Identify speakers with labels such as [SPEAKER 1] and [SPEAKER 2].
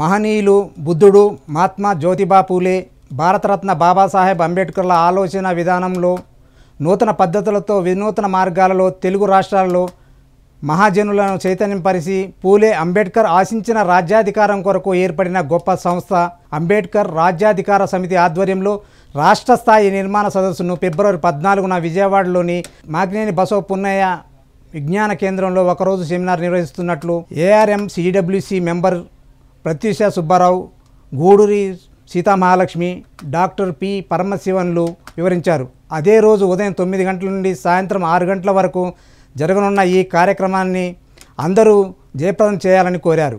[SPEAKER 1] మహనీయులు బుద్ధుడు మహాత్మా జ్యోతిబా పూలే భారతరత్న బాబాసాహెబ్ అంబేద్కర్ల ఆలోచన విధానంలో నూతన పద్ధతులతో వినూతన మార్గాలలో తెలుగు రాష్ట్రాల్లో మహాజనులను చైతన్యంపరిచి పూలే అంబేద్కర్ ఆశించిన రాజ్యాధికారం కొరకు ఏర్పడిన గొప్ప సంస్థ అంబేద్కర్ రాజ్యాధికార సమితి ఆధ్వర్యంలో రాష్ట్ర స్థాయి నిర్మాణ సదస్సును ఫిబ్రవరి పద్నాలుగున విజయవాడలోని మాగ్నేని బసవ పున్నయ్య విజ్ఞాన కేంద్రంలో ఒకరోజు సెమినార్ నిర్వహిస్తున్నట్లు ARM CWC member Pratyusha Subbarao Guduri Seethamahalakshmi doctor P పరమశివన్లు వివరించారు అదే రోజు ఉదయం తొమ్మిది గంటల నుండి సాయంత్రం ఆరు గంటల వరకు జరగనున్న ఈ కార్యక్రమాన్ని అందరూ జయప్రదం చేయాలని కోరారు